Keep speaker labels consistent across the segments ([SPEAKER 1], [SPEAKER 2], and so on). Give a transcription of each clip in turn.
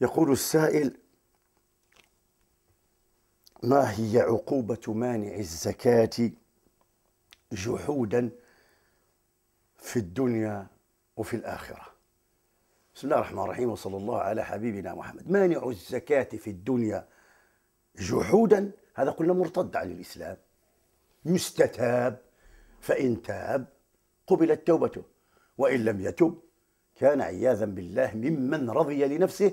[SPEAKER 1] يقول السائل ما هي عقوبة مانع الزكاة جحودا في الدنيا وفي الآخرة بسم الله الرحمن الرحيم وصلى الله على حبيبنا محمد مانع الزكاة في الدنيا جحودا هذا قلنا مرتد عن الإسلام يستتاب فإن تاب قبلت توبته وإن لم يتب كان عياذا بالله ممن رضي لنفسه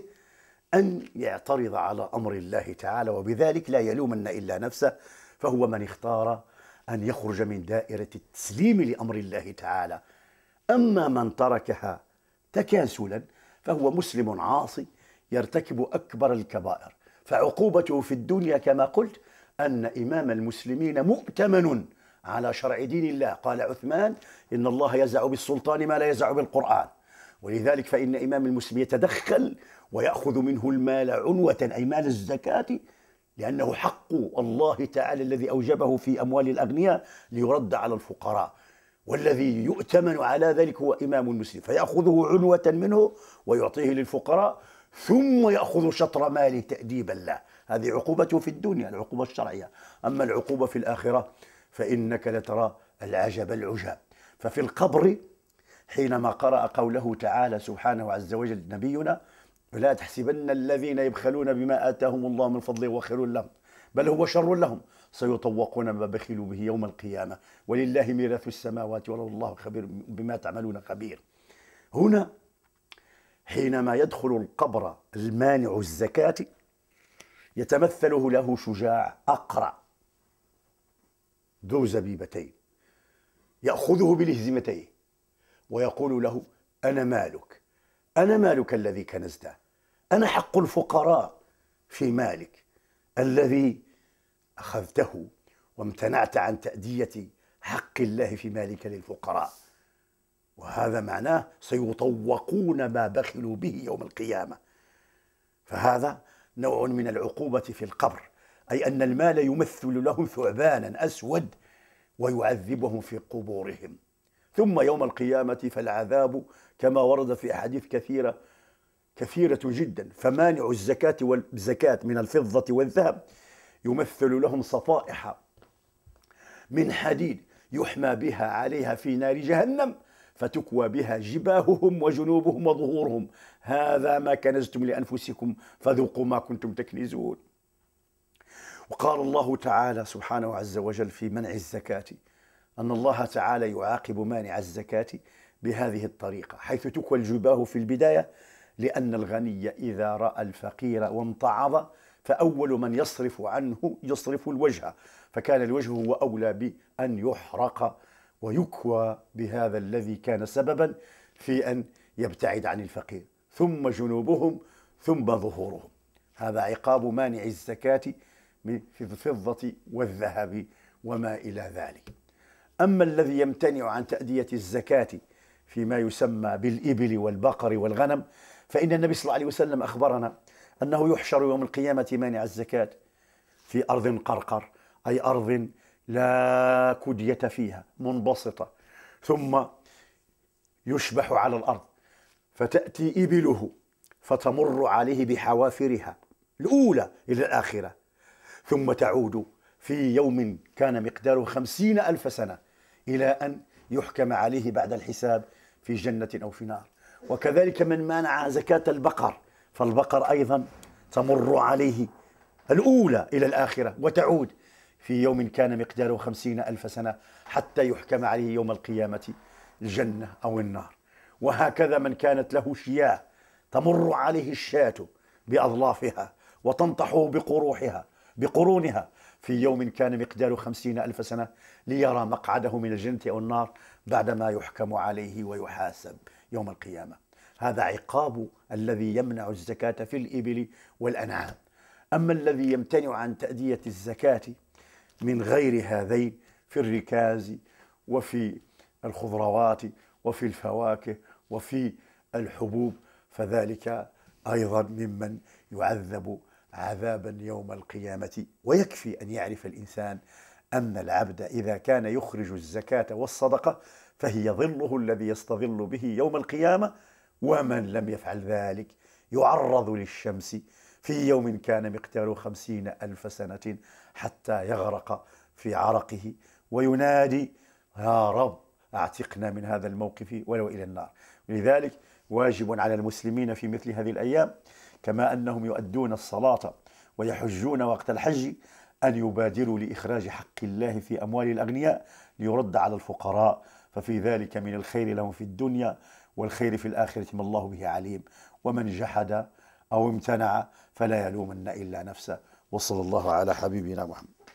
[SPEAKER 1] أن يعترض على أمر الله تعالى وبذلك لا يلومن إلا نفسه فهو من اختار أن يخرج من دائرة التسليم لأمر الله تعالى أما من تركها تكاسلا فهو مسلم عاصي يرتكب أكبر الكبائر فعقوبته في الدنيا كما قلت أن إمام المسلمين مؤتمن على شرع دين الله قال عثمان إن الله يزع بالسلطان ما لا يزع بالقرآن ولذلك فإن إمام المسلم يتدخل ويأخذ منه المال عنوة أي مال الزكاة لأنه حق الله تعالى الذي أوجبه في أموال الأغنياء ليرد على الفقراء والذي يؤتمن على ذلك هو إمام المسلم فيأخذه عنوة منه ويعطيه للفقراء ثم يأخذ شطر ماله تأديبا له هذه عقوبته في الدنيا العقوبة الشرعية أما العقوبة في الآخرة فإنك لترى العجب العجاب ففي القبر حينما قرأ قوله تعالى سبحانه عز وجل نبينا ولا تحسبن الذين يبخلون بما آتاهم الله من فضله وخير لهم بل هو شر لهم سيطوقون ما بخلوا به يوم القيامة ولله ميراث السماوات والله خبير بما تعملون خبير هنا حينما يدخل القبر المانع الزكاة يتمثله له شجاع أقرع ذو زبيبتين يأخذه بالهزمتين ويقول له أنا مالك أنا مالك الذي كنزته أنا حق الفقراء في مالك الذي أخذته وامتنعت عن تأدية حق الله في مالك للفقراء وهذا معناه سيطوقون ما بخلوا به يوم القيامة فهذا نوع من العقوبة في القبر أي أن المال يمثل لهم ثعبانا أسود ويعذبهم في قبورهم ثم يوم القيامة فالعذاب كما ورد في أحاديث كثيرة كثيرة جدا فمانع الزكاة والزكاة من الفضة والذهب يمثل لهم صفائح من حديد يحمى بها عليها في نار جهنم فتكوى بها جباههم وجنوبهم وظهورهم هذا ما كنزتم لأنفسكم فذوقوا ما كنتم تكنزون وقال الله تعالى سبحانه عز وجل في منع الزكاه أن الله تعالى يعاقب مانع الزكاة بهذه الطريقة حيث تكوى الجباه في البداية لأن الغني إذا رأى الفقير وامتعض فأول من يصرف عنه يصرف الوجه فكان الوجه هو أولى بأن يحرق ويكوى بهذا الذي كان سببا في أن يبتعد عن الفقير ثم جنوبهم ثم ظهورهم هذا عقاب مانع الزكاة في الفضة والذهب وما إلى ذلك أما الذي يمتنع عن تأدية الزكاة فيما يسمى بالإبل والبقر والغنم فإن النبي صلى الله عليه وسلم أخبرنا أنه يحشر يوم القيامة مانع الزكاة في أرض قرقر أي أرض لا كدية فيها منبسطة ثم يشبح على الأرض فتأتي إبله فتمر عليه بحوافرها الأولى إلى الآخرة ثم تعود في يوم كان مقداره خمسين ألف سنة إلى أن يحكم عليه بعد الحساب في جنة أو في نار وكذلك من مانع زكاة البقر فالبقر أيضا تمر عليه الأولى إلى الآخرة وتعود في يوم كان مقداره خمسين ألف سنة حتى يحكم عليه يوم القيامة الجنة أو النار وهكذا من كانت له شياه تمر عليه الشاة بأظلافها وتنطحه بقروحها بقرونها في يوم كان مقداره خمسين ألف سنة ليرى مقعده من الجنة أو النار بعدما يحكم عليه ويحاسب يوم القيامة هذا عقاب الذي يمنع الزكاة في الإبل والأنعام أما الذي يمتنع عن تأدية الزكاة من غير هذين في الركاز وفي الخضروات وفي الفواكه وفي الحبوب فذلك أيضا ممن يعذب عذابا يوم القيامه ويكفي ان يعرف الانسان ان العبد اذا كان يخرج الزكاه والصدقه فهي ظله الذي يستظل به يوم القيامه ومن لم يفعل ذلك يعرض للشمس في يوم كان مقداره خمسين ألف سنة حتى يغرق في عرقه وينادي يا رب أعتقنا من هذا الموقف ولو إلى النار لذلك واجب على المسلمين في مثل هذه الأيام كما أنهم يؤدون الصلاة ويحجون وقت الحج أن يبادروا لإخراج حق الله في أموال الأغنياء ليرد على الفقراء ففي ذلك من الخير لهم في الدنيا والخير في الآخرة ما الله به عليم ومن جحد أو امتنع فلا يلومن إلا نفسه وصلى الله على حبيبنا محمد